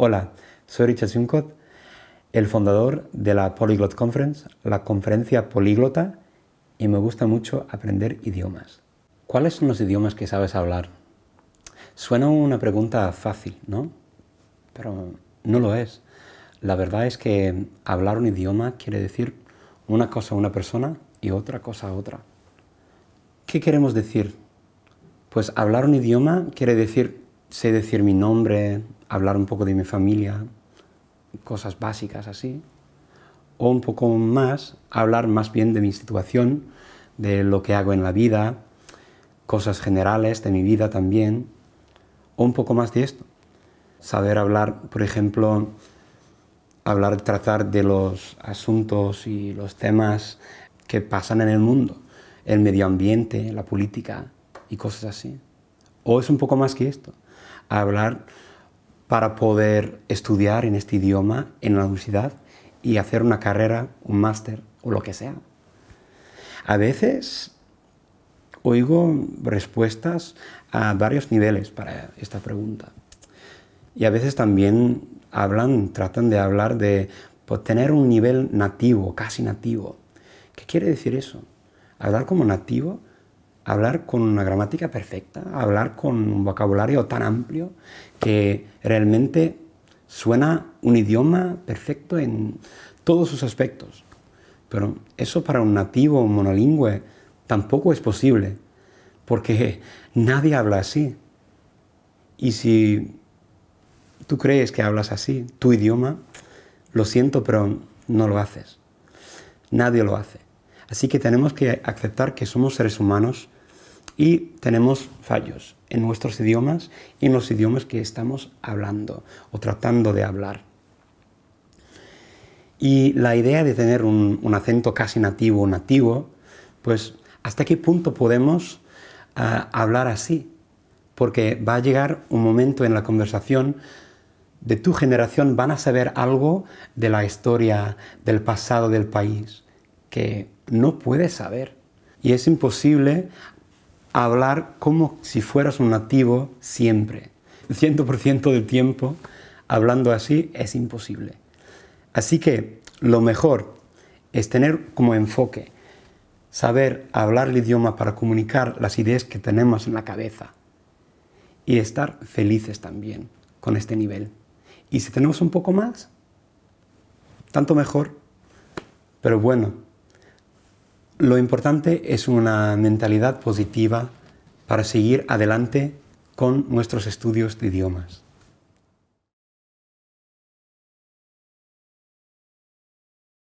Hola, soy Richard Sunkot, el fundador de la Polyglot Conference, la conferencia políglota, y me gusta mucho aprender idiomas. ¿Cuáles son los idiomas que sabes hablar? Suena una pregunta fácil, ¿no? Pero no lo es. La verdad es que hablar un idioma quiere decir una cosa a una persona y otra cosa a otra. ¿Qué queremos decir? Pues hablar un idioma quiere decir sé decir mi nombre, hablar un poco de mi familia, cosas básicas así, o un poco más, hablar más bien de mi situación, de lo que hago en la vida, cosas generales de mi vida también, o un poco más de esto. Saber hablar, por ejemplo, hablar, tratar de los asuntos y los temas que pasan en el mundo, el medio ambiente, la política y cosas así. O es un poco más que esto hablar para poder estudiar en este idioma en la universidad y hacer una carrera, un máster o lo que sea. A veces oigo respuestas a varios niveles para esta pregunta. Y a veces también hablan, tratan de hablar de pues, tener un nivel nativo, casi nativo. ¿Qué quiere decir eso? Hablar como nativo hablar con una gramática perfecta, hablar con un vocabulario tan amplio que realmente suena un idioma perfecto en todos sus aspectos. Pero eso para un nativo monolingüe tampoco es posible, porque nadie habla así. Y si tú crees que hablas así, tu idioma, lo siento, pero no lo haces. Nadie lo hace. Así que tenemos que aceptar que somos seres humanos y tenemos fallos en nuestros idiomas y en los idiomas que estamos hablando o tratando de hablar. Y la idea de tener un, acento casi nativo o nativo, pues hasta qué punto podemos ah, hablar así, porque va a llegar un momento en la conversación de tu generación van a saber algo de la historia, del pasado del país, que no puedes saber. Y es imposible hablar como si fueras un nativo siempre. El 100% del tiempo hablando así es imposible. Así que lo mejor es tener como enfoque saber hablar el idioma para comunicar las ideas que tenemos en la cabeza y estar felices también con este nivel. Y si tenemos un poco más, tanto mejor. Pero bueno, lo importante es una mentalidad positiva para seguir adelante con nuestros estudios de idiomas.